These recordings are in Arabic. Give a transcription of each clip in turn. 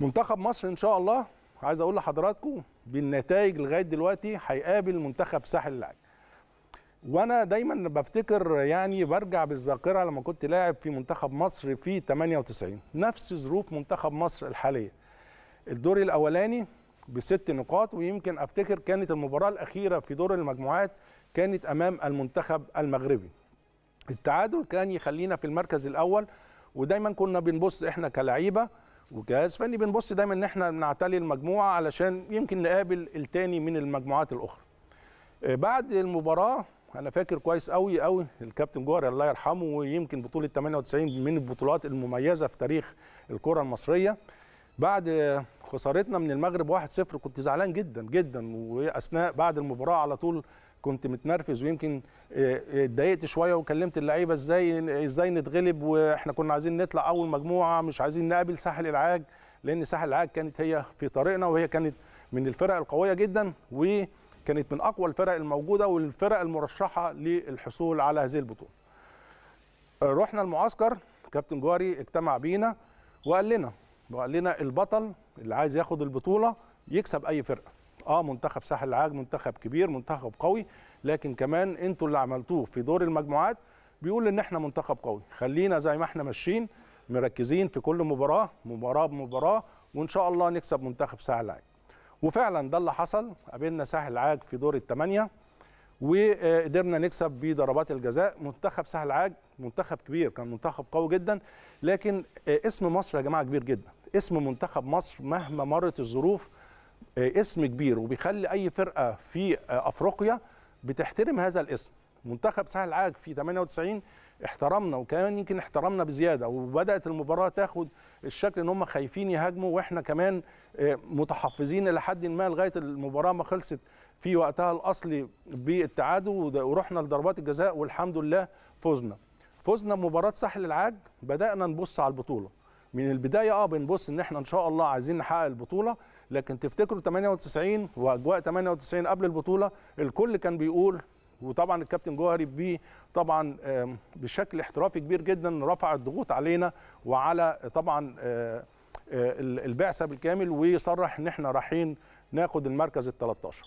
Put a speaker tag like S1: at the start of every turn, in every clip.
S1: منتخب مصر ان شاء الله عايز اقول لحضراتكم بالنتائج لغايه دلوقتي هيقابل منتخب ساحل العاج وانا دايما بفتكر يعني برجع بالذاكره لما كنت لاعب في منتخب مصر في 98 نفس ظروف منتخب مصر الحاليه الدور الاولاني بست نقاط ويمكن افتكر كانت المباراه الاخيره في دور المجموعات كانت امام المنتخب المغربي التعادل كان يخلينا في المركز الاول ودايما كنا بنبص احنا كلعيبه وجهاز فني بنبص دايما ان احنا بنعتلي المجموعه علشان يمكن نقابل التاني من المجموعات الاخرى آه، بعد المباراه انا فاكر كويس قوي قوي الكابتن جوهر الله يرحمه ويمكن بطوله 98 من البطولات المميزه في تاريخ الكره المصريه بعد خسارتنا من المغرب 1-0 كنت زعلان جدا جدا واثناء بعد المباراه على طول كنت متنرفز ويمكن آه، آه، اتضايقت شويه وكلمت اللعيبه ازاي ازاي نتغلب واحنا كنا عايزين نطلع اول مجموعه مش عايزين نقابل ساحل العاج لان ساحل العاج كانت هي في طريقنا وهي كانت من الفرق القويه جدا وكانت من اقوى الفرق الموجوده والفرق المرشحه للحصول على هذه البطوله. رحنا المعسكر كابتن جواري اجتمع بينا وقال لنا وقال لنا البطل اللي عايز ياخد البطوله يكسب اي فرقه اه منتخب ساحل العاج منتخب كبير منتخب قوي لكن كمان انتوا اللي عملتوه في دور المجموعات بيقول ان احنا منتخب قوي خلينا زي ما احنا ماشيين مركزين في كل مباراه مباراه بمباراه وان شاء الله نكسب منتخب ساحل العاج وفعلا ده اللي حصل قابلنا ساحل العاج في دور الثمانيه وقدرنا نكسب بضربات الجزاء منتخب سهل عاج منتخب كبير كان منتخب قوي جدا لكن آه، اسم مصر يا جماعه كبير جدا اسم منتخب مصر مهما مرت الظروف آه، اسم كبير وبيخلي اي فرقه في آه، افريقيا بتحترم هذا الاسم منتخب سهل العاج في 98 احترمنا وكمان يمكن احترمنا بزياده وبدات المباراه تاخد الشكل ان هم خايفين يهاجموا واحنا كمان آه، متحفظين لحد ما لغايه المباراه ما خلصت في وقتها الاصلي بالتعادل ورحنا لضربات الجزاء والحمد لله فزنا فزنا بمباراه ساحل العاج بدانا نبص على البطوله من البدايه اه بنبص ان احنا ان شاء الله عايزين نحقق البطوله لكن تفتكروا 98 واجواء 98 قبل البطوله الكل كان بيقول وطبعا الكابتن جوهري بيه طبعا بشكل احترافي كبير جدا رفع الضغوط علينا وعلى طبعا آه، آه، البعثه بالكامل وصرح ان احنا رايحين ناخد المركز ال 13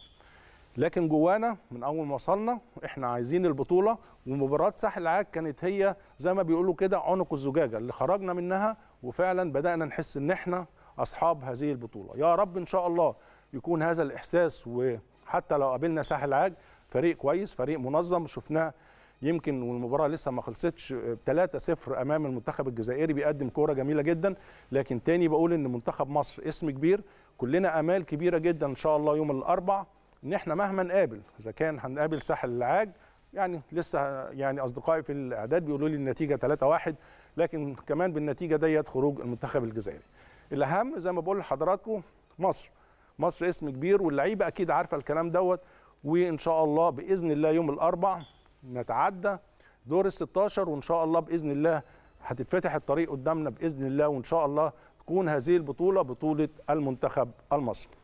S1: لكن جوانا من اول ما وصلنا احنا عايزين البطوله ومباراه ساحل العاج كانت هي زي ما بيقولوا كده عنق الزجاجه اللي خرجنا منها وفعلا بدانا نحس ان احنا اصحاب هذه البطوله يا رب ان شاء الله يكون هذا الاحساس وحتى لو قابلنا ساحل العاج فريق كويس فريق منظم شفناه يمكن والمباراه لسه ما خلصتش 3-0 امام المنتخب الجزائري بيقدم كوره جميله جدا لكن تاني بقول ان منتخب مصر اسم كبير كلنا امال كبيره جدا ان شاء الله يوم الاربعاء ان احنا مهما نقابل اذا كان هنقابل ساحل العاج يعني لسه يعني اصدقائي في الاعداد بيقولوا لي النتيجه 3-1 لكن كمان بالنتيجه ديت خروج المنتخب الجزائري. الاهم زي ما بقول لحضراتكم مصر مصر اسم كبير واللعيبه اكيد عارفه الكلام دوت وان شاء الله باذن الله يوم الاربع نتعدى دور ال 16 وان شاء الله باذن الله هتتفتح الطريق قدامنا باذن الله وان شاء الله تكون هذه البطوله بطوله المنتخب المصري